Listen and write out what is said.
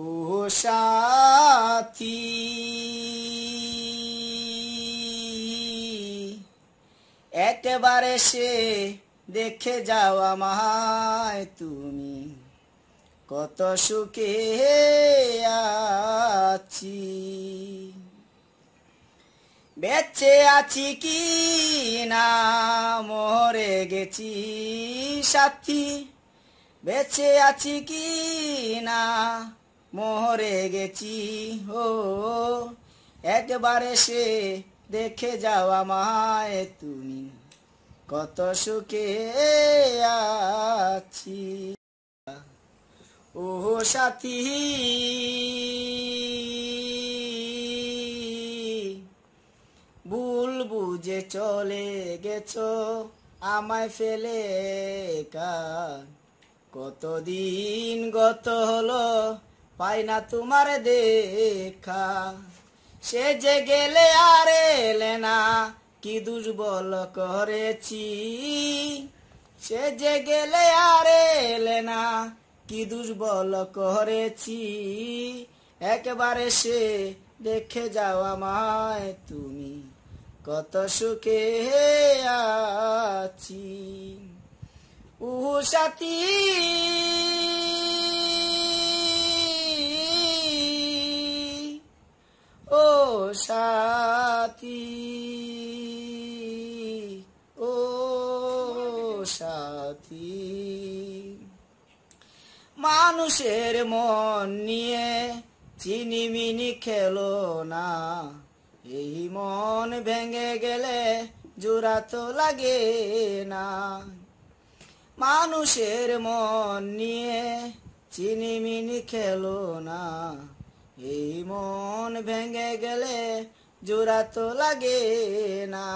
ও একেবারে সে দেখে যাওয়া আমায় তুমি কত সুখে আছি বেঁচে আছি কি না মরে গেছি সাথী বেঁচে আছি কি না মোহরে গেছি ও একবারে সে দেখে যাও আমায় তুমি কত সুখে আছি ও সাথী ভুল বুঝে চলে গেছ আমায় ফেলে কতদিন গত হলো পাই না তোমার দেখা সে যে গেলে আর এলে না কি দুর্বল করেছি সে যে গেলে আর এলে না কি দুর্বল করেছি একবারে সে দেখে যাও আমায় তুমি কত সুখে আছি উহু সাথী সাথী ও সাথী মানুষের মন নিয়ে মিনি খেলো না এই মন ভেঙে গেলে জোড়া তো লাগে না মানুষের মন নিয়ে মিনি খেলো না এই মন ভেঙে গেলে জোড়া তো লাগে না